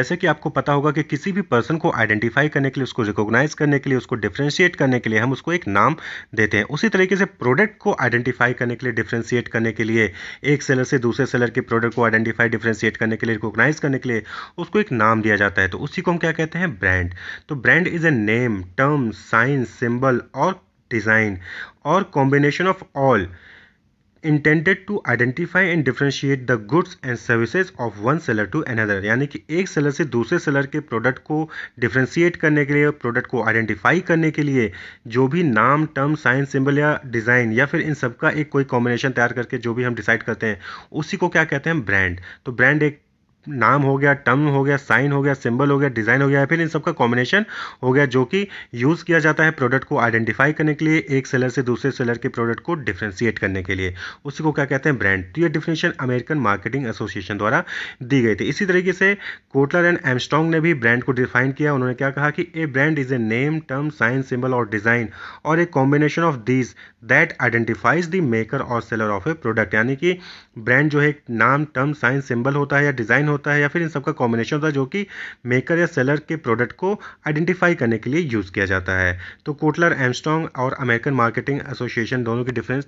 जैसे कि आपको पता होगा कि किसी भी पर्सन को आइडेंटिफाई करने के लिए उसको रिकॉग्नाइज करने के लिए उसको डिफ्रेंशिएट करने के लिए हम उसको एक नाम देते हैं उसी तरीके से प्रोडक्ट को आइडेंटिफाई करने के लिए डिफ्रेंशिएट करने के लिए एक सेलर से दूसरे सेलर के प्रोडक्ट को आइडेंटिफाई डिफ्रेंशिएट करने के लिए रिकॉग्नाइज करने के लिए उसको एक नाम दिया जाता है तो उसी को हम क्या कहते हैं ब्रांड तो brand is a name term sign symbol or design or combination of all intended to identify and differentiate the goods and services of one seller to another यानी कि एक सेलर से दूसरे सेलर के प्रोडक्ट को differentiate करने के लिए प्रोडक्ट को आइडेंटिफाई करने के लिए जो भी नाम टर्म साइन सिंबल या डिज़ाइन या फिर इन सबका एक कोई कॉम्बिनेशन तैयार करके जो भी हम डिसाइड करते हैं उसी को क्या कहते हैं ब्रांड तो ब्रांड एक नाम हो गया टर्म हो गया साइन हो गया सिंबल हो गया डिज़ाइन हो गया या फिर इन सब का कॉम्बिनेशन हो गया जो कि यूज़ किया जाता है प्रोडक्ट को आइडेंटिफाई करने के लिए एक सेलर से दूसरे सेलर के प्रोडक्ट को डिफ्रेंशिएट करने के लिए उसी को क्या कहते हैं ब्रांड तो ये डिफिनेशन अमेरिकन मार्केटिंग एसोसिएशन द्वारा दी गई थी इसी तरीके से कोटलर एंड एमस्ट्रॉन्ग ने भी ब्रांड को डिफाइन किया उन्होंने क्या कहा कि a brand is a name term sign symbol or design or a combination of these that identifies the maker or seller of a product यानी कि ब्रांड जो है नाम टर्म साइन सिंबल होता है या डिज़ाइन होता है या फिर इन सब का कॉम्बिनेशन होता है जो कि मेकर या सेलर के प्रोडक्ट को आइडेंटिफाई करने के लिए यूज़ किया जाता है तो कोटलर एमस्टॉन्ग और अमेरिकन मार्केटिंग एसोसिएशन दोनों की डिफरेंस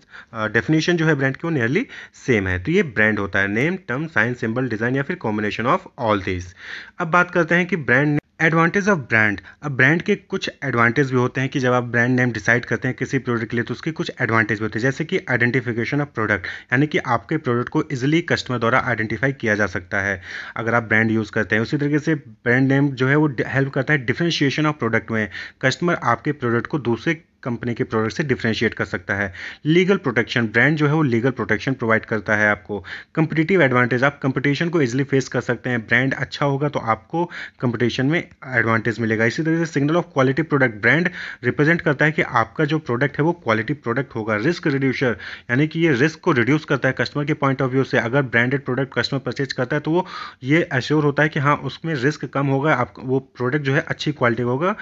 डेफिनेशन जो है ब्रांड की वो नियरली सेम है तो ये ब्रांड होता है name term signs symbol design या फिर कॉम्बिनेशन ऑफ ऑल दिस अब बात करते हैं कि ब्रांड एडवांटेज ऑफ ब्रांड अब ब्रांड के कुछ एडवांटेज भी होते हैं कि जब आप ब्रांड नेम डिसाइड करते हैं किसी प्रोडक्ट के लिए तो उसके कुछ एडवांटेज भी होते हैं जैसे कि आइडेंटिफिकेशन ऑफ प्रोडक्ट यानी कि आपके प्रोडक्ट को इजिली कस्टमर द्वारा आइडेंटिफाई किया जा सकता है अगर आप ब्रांड यूज़ करते हैं उसी तरीके से ब्रांड नेम जो है वो हेल्प करता है डिफ्रेंशिएशन ऑफ प्रोडक्ट में कस्टमर आपके प्रोडक्ट को दूसरे कंपनी के प्रोडक्ट से डिफ्रेंशिएट कर सकता है लीगल प्रोटेक्शन ब्रांड जो है वो लीगल प्रोटेक्शन प्रोवाइड करता है आपको कंपिटेटिव एडवांटेज आप कंपटीशन को इजिली फेस कर सकते हैं ब्रांड अच्छा होगा तो आपको कंपटीशन में एडवांटेज मिलेगा इसी तरीके से signal of quality product brand represent करता है कि आपका जो प्रोडक्ट है वो क्वालिटी प्रोडक्ट होगा रिस्क रिड्यूसर यानी कि ये रिस्क को रिड्यूस करता है कस्टमर के पॉइंट ऑफ व्यू से अगर ब्रांडेड प्रोडक्ट कस्टमर परचेज करता है तो वो ये एश्योर होता है कि हाँ उसमें रिस्क कम होगा आप वो प्रोडक्ट जो है अच्छी क्वालिटी होगा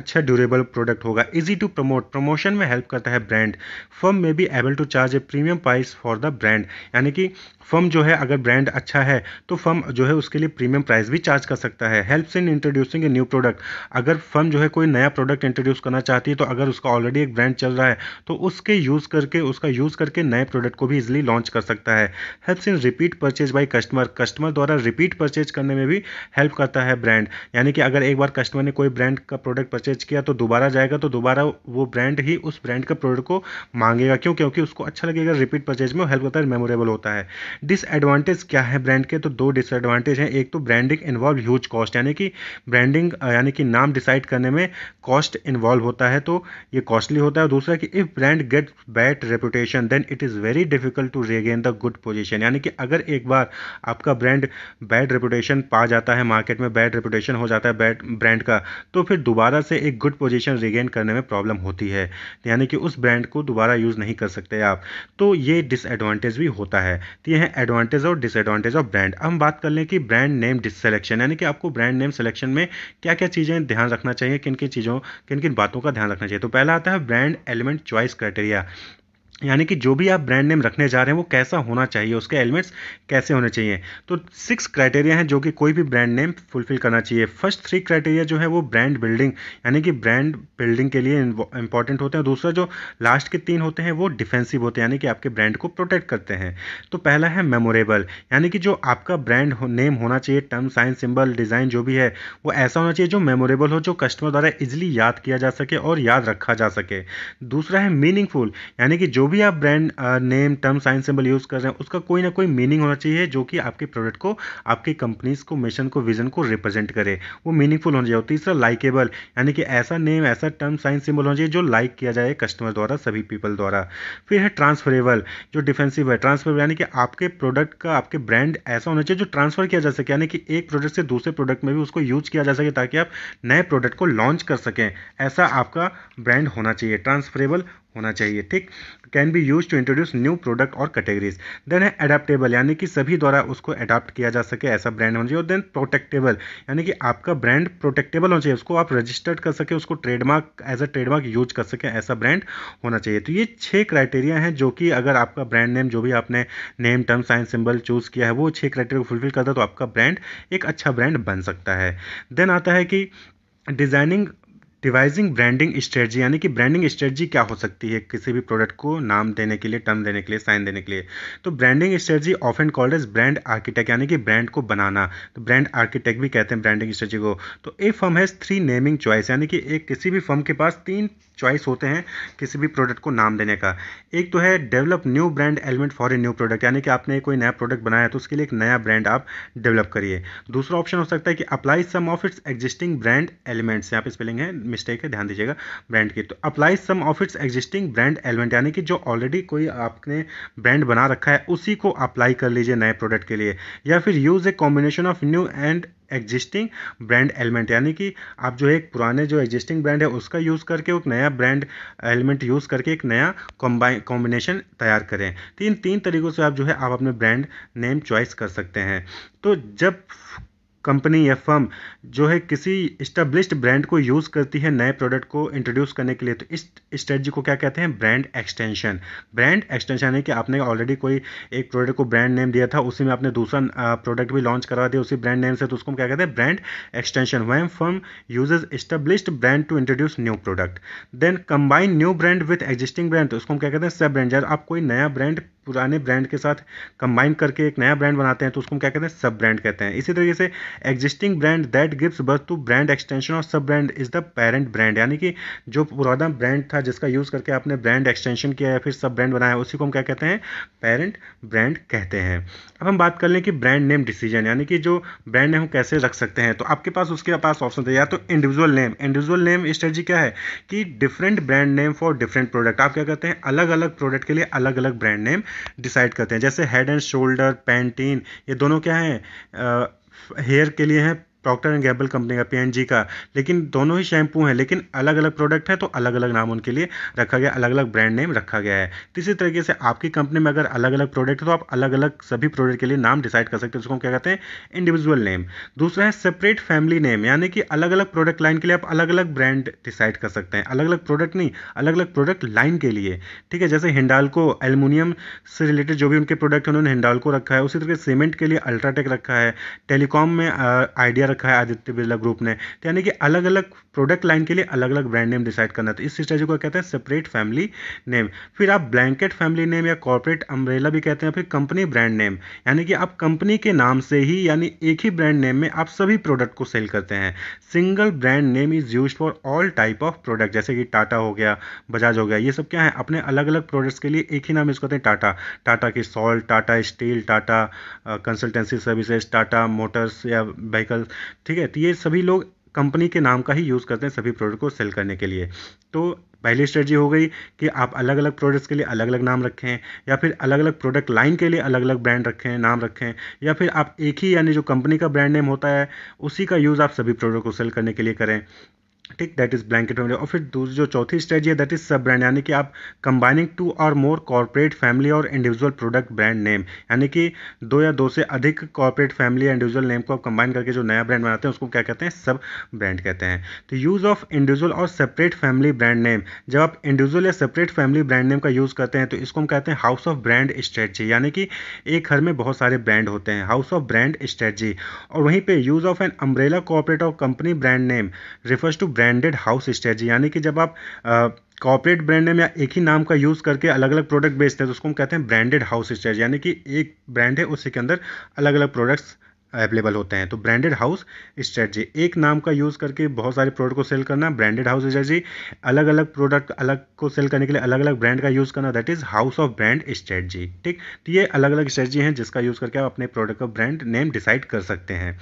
अच्छा ड्यूरेबल प्रोडक्ट होगा easy to promote promote promotion में हेल्प करता है ब्रांड फर्म में be able to charge a premium price for the brand यानी कि फर्म जो है अगर ब्रांड अच्छा है तो फर्म जो है उसके लिए प्रीमियम प्राइस भी चार्ज कर सकता है helps in introducing a new product अगर फर्म जो है कोई नया प्रोडक्ट इंट्रोड्यूस करना चाहती है तो अगर उसका ऑलरेडी एक ब्रांड चल रहा है तो उसके यूज़ करके उसका यूज़ करके नए प्रोडक्ट को भी इजिली लॉन्च कर सकता है helps in repeat purchase by customer customer द्वारा रिपीट परचेज करने में भी हेल्प करता है ब्रांड यानी कि अगर एक बार कस्टमर ने कोई ब्रांड का प्रोडक्ट परचेज किया तो दोबारा जाएगा तो दोबारा वो ब्रांड ही उस ब्रांड का प्रोडक्ट को मांगेगा क्यों क्योंकि उसको अच्छा लगेगा रिपीट परचेज में हेल्प होता है मेमोरेबल होता है डिसएडवांटेज क्या है ब्रांड के तो दो डिसएडवांटेज हैं एक तो ब्रांडिंग इन्वॉल्व ह्यूज कॉस्ट यानी कि ब्रांडिंग यानी कि नाम डिसाइड करने में कॉस्ट इन्वॉल्व होता है तो ये कॉस्टली होता है दूसरा कि if brand get bad reputation then it is very difficult to regain the good position यानी कि अगर एक बार आपका ब्रांड बैड रेपुटेशन पा जाता है मार्केट में बैड रेपुटेशन हो जाता है ब्रांड का तो फिर दोबारा से एक गुड पोजिशन रिगेन करने में प्रॉब्लम होती होती है यानी कि उस ब्रांड को दोबारा यूज़ नहीं कर सकते आप तो ये डिसएडवांटेज भी होता है तो ये है एडवांटेज और डिसएडवांटेज ऑफ ब्रांड हम बात कर लें कि ब्रांड नेम डिसलेक्शन यानी कि आपको ब्रांड नेम सिलेक्शन में क्या क्या चीज़ें ध्यान रखना चाहिए किन किन चीज़ों किन किन बातों का ध्यान रखना चाहिए तो पहला आता है ब्रांड एलिमेंट चॉइस क्राइटेरिया यानी कि जो भी आप ब्रांड नेम रखने जा रहे हैं वो कैसा होना चाहिए उसके एलिमेंट्स कैसे होने चाहिए तो सिक्स क्राइटेरिया हैं जो कि कोई भी ब्रांड नेम फुलफिल करना चाहिए फर्स्ट थ्री क्राइटेरिया जो है वो ब्रांड बिल्डिंग यानी कि ब्रांड बिल्डिंग के लिए इंपॉर्टेंट होते हैं दूसरा जो लास्ट के तीन होते हैं वो डिफेंसिव होते हैं यानी कि आपके ब्रांड को प्रोटेक्ट करते हैं तो पहला है मेमोरेबल यानी कि जो आपका ब्रांड नेम होना चाहिए टर्म साइन सिंबल डिज़ाइन जो भी है वो ऐसा होना चाहिए जो मेमोरेबल हो जो कस्टमर द्वारा इजिली याद किया जा सके और याद रखा जा सके दूसरा है मीनिंगफुल यानी कि जो भी आप brand name term sign symbol use कर रहे हैं उसका कोई ना कोई मीनिंग होना चाहिए जो कि आपके प्रोडक्ट को आपकी कंपनीज को मिशन को विजन को रिप्रेजेंट करे वो मीनिंगफुल होना चाहिए तीसरा लाइकेबल यानी कि ऐसा नेम ऐसा टर्म साइन सिंबल होना चाहिए जो लाइक किया जाए कस्टमर द्वारा सभी पीपल द्वारा फिर है ट्रांसफरेबल जो डिफेंसिव है ट्रांसफरेबल यानी कि आपके प्रोडक्ट का आपके ब्रांड ऐसा होना चाहिए जो ट्रांसफर किया जा सके यानी कि एक प्रोडक्ट से दूसरे प्रोडक्ट में भी उसको यूज किया जा सके ताकि आप नए प्रोडक्ट को लॉन्च कर सकें ऐसा आपका ब्रांड होना चाहिए ट्रांसफरेबल होना चाहिए ठीक can be use to introduce new product और कैटेगरीज देन है अडेप्टेबल यानी कि सभी द्वारा उसको अडाप्ट किया जा सके ऐसा ब्रांड होना चाहिए और देन प्रोटेक्टेबल यानी कि आपका ब्रांड प्रोटेक्टेबल होना चाहिए उसको आप रजिस्टर्ड कर सके उसको trademark as a trademark use कर सके ऐसा ब्रांड होना चाहिए तो ये छः क्राइटेरिया हैं जो कि अगर आपका ब्रांड नेम जो भी आपने name term sign symbol choose किया है वो छः क्राइटेरिया को फुलफिल करता है तो आपका ब्रांड एक अच्छा ब्रांड बन सकता है देन आता है कि डिज़ाइनिंग डिवाइजिंग ब्रांडिंग स्ट्रेटजी यानी कि ब्रांडिंग स्ट्रेटजी क्या हो सकती है किसी भी प्रोडक्ट को नाम देने के लिए टर्म देने के लिए साइन देने के लिए तो ब्रांडिंग स्ट्रेटजी ऑफ एंड कॉल्ड एज ब्रांड आर्किटेक्ट यानी कि ब्रांड को बनाना तो ब्रांड आर्किटेक्ट भी कहते हैं ब्रांडिंग स्ट्रेटजी को तो a firm has three naming choice यानी कि एक किसी भी फर्म के पास तीन चॉइस होते हैं किसी भी प्रोडक्ट को नाम देने का एक तो है develop new brand element for a new product यानी कि आपने कोई नया प्रोडक्ट बनाया है तो उसके लिए एक नया ब्रांड आप डेवलप करिए दूसरा ऑप्शन हो सकता है कि apply some of its existing brand elements यहाँ पे स्पेलिंग है मिस्टेक है ध्यान दीजिएगा ब्रांड की तो apply some of its existing brand element यानी कि जो ऑलरेडी कोई आपने ब्रांड बना रखा है उसी को अप्लाई कर लीजिए नए प्रोडक्ट के लिए या फिर use a combination of new and existing brand element यानी कि आप जो है एक पुराने जो एग्जिस्टिंग ब्रांड है उसका यूज़ करके एक नया ब्रांड एलिमेंट यूज़ करके एक नया कॉम्बाइन कॉम्बिनेशन तैयार करें तो तीन तीन तरीक़ों से आप जो है आप अपने ब्रांड नेम चॉइस कर सकते हैं तो जब कंपनी या फर्म जो है किसी इस्टेब्लिश्ड ब्रांड को यूज़ करती है नए प्रोडक्ट को इंट्रोड्यूस करने के लिए तो इस स्ट्रेटजी को क्या कहते हैं ब्रांड एक्सटेंशन ब्रांड एक्सटेंशन यानी कि आपने ऑलरेडी कोई एक प्रोडक्ट को ब्रांड नेम दिया था उसी में आपने दूसरा प्रोडक्ट भी लॉन्च करवा दिया उसी ब्रांड नेम से तो उसको हम क्या कहते हैं brand extension when firm uses established brand to introduce new product then combine new brand with existing brand तो उसको हम क्या कहते हैं सब ब्रांड जब आप कोई नया ब्रांड पुराने ब्रांड के साथ कंबाइन करके एक नया ब्रांड बनाते हैं तो उसको हम क्या कहते हैं सब ब्रांड कहते हैं इसी तरीके से existing brand that gives birth to brand extension और sub brand is the parent brand यानी कि जो पुराना ब्रांड था जिसका यूज़ करके आपने ब्रांड एक्सटेंशन किया या फिर सब ब्रांड बनाया उसी को हम क्या कहते हैं पेरेंट ब्रांड कहते हैं अब हम बात कर लें कि ब्रांड नेम डिसीजन यानी कि जो ब्रांड नेम कैसे रख सकते हैं तो आपके पास उसके पास ऑप्शन है या तो individual name individual name strategy क्या है कि different brand name for different product आप क्या कहते हैं अलग अलग प्रोडक्ट के लिए अलग अलग ब्रांड नेम डिसाइड करते हैं जैसे हेड एंड शोल्डर पैंटीन ये दोनों क्या हैं हेयर के लिए हैं प्रॉक्टर एंड गैबल कंपनी का पी का लेकिन दोनों ही शैम्पू हैं लेकिन अलग अलग प्रोडक्ट है तो अलग अलग नाम उनके लिए रखा गया अलग अलग ब्रांड नेम रखा गया है इसी तरीके से आपकी कंपनी में अगर अलग अलग प्रोडक्ट है तो आप अलग अलग सभी प्रोडक्ट के लिए नाम डिसाइड कर सकते हैं उसको हम क्या कहते हैं इंडिविजुअल नेम दूसरा है सेपरेट फैमिली नेम यानी कि अलग अलग प्रोडक्ट लाइन के लिए आप अलग अलग ब्रांड डिसाइड कर सकते हैं अलग अलग प्रोडक्ट नहीं अलग अलग प्रोडक्ट लाइन के लिए ठीक है जैसे हिंडाल को एलमिनियम से रिलेटेड जो भी उनके प्रोडक्ट हैं उन्होंने हिंडाल को रखा है उसी तरीके सीमेंट के लिए अल्ट्राटेक रखा है टेलीकॉम में आइडिया रखा है आदित्य बिरला ग्रुप ने तो यानी कि अलग अलग प्रोडक्ट लाइन के लिए अलग अलग ब्रांड नेम डिसाइड करना तो इस स्ट्रेटेजी को कहते हैं सेपरेट फैमिली नेम फिर आप ब्लैंकेट फैमिली नेम या कॉर्पोरेट अम्ब्रेला भी कहते हैं फिर कंपनी ब्रांड नेम यानी कि आप कंपनी के नाम से ही यानी एक ही ब्रांड नेम में आप सभी प्रोडक्ट को सेल करते हैं single brand name is use for all type of product जैसे कि टाटा हो गया बजाज हो गया ये सब क्या है अपने अलग अलग प्रोडक्ट्स के लिए एक ही नाम यूज़ करते हैं टाटा टाटा की salt Tata steel Tata consultancy services Tata motors या व्हीकल्स ठीक है तो ये सभी लोग कंपनी के नाम का ही यूज़ करते हैं सभी प्रोडक्ट को सेल करने के लिए तो पहली स्ट्रेटजी हो गई कि आप अलग अलग प्रोडक्ट्स के लिए अलग अलग नाम रखें या फिर अलग अलग प्रोडक्ट लाइन के लिए अलग अलग ब्रांड रखें नाम रखें या फिर आप एक ही यानी जो कंपनी का ब्रांड नेम होता है उसी का यूज़ आप सभी प्रोडक्ट को सेल करने के लिए करें ठीक दैट इज ब्लैंकेट फैमिली और फिर दूसरी जो चौथी स्ट्रेटजी है दैट इज सब ब्रांड यानी कि आप कंबाइनिंग टू और मोर कॉर्पोरेट फैमिली और इंडिविजुअल प्रोडक्ट ब्रांड नेम यानी कि दो या दो से अधिक कॉर्पोरेट फैमिली या इंडिविजुअल नेम को आप कंबाइन करके जो नया ब्रांड बनाते हैं उसको क्या कहते हैं सब ब्रांड कहते हैं तो यूज़ ऑफ इंडिविजुअल और सेपरेट फैमिली ब्रांड नेम जब आप इंडिविजुअल या सेपरेट फैमिली ब्रांड नेम का यूज़ करते हैं तो इसको हम कहते हैं हाउस ऑफ ब्रांड स्ट्रेटजी यानी कि एक घर में बहुत सारे ब्रांड होते हैं हाउस ऑफ ब्रांड स्ट्रेटजी और वहीं पर use of an umbrella corporate और company brand name refers to branded house strategy यानी कि जब आप कॉपरेट ब्रांड नेम या एक ही नाम का यूज़ करके अलग अलग प्रोडक्ट बेचते हैं तो उसको हम कहते हैं ब्रांडेड हाउस स्ट्रेटजी यानी कि एक ब्रांड है उसी के अंदर अलग अलग प्रोडक्ट्स अवेलेबल होते हैं तो ब्रांडेड हाउस स्ट्रेटजी एक नाम का यूज़ करके बहुत सारे प्रोडक्ट को सेल करना ब्रांडेड हाउस स्ट्रेटजी अलग अलग प्रोडक्ट अलग को सेल करने के लिए अलग अलग ब्रांड का यूज़ करना that is house of brand strategy ठीक तो ये अलग अलग स्ट्रेटजी हैं जिसका यूज़ करके आप अपने प्रोडक्ट का ब्रांड नेम डिसाइड कर सकते हैं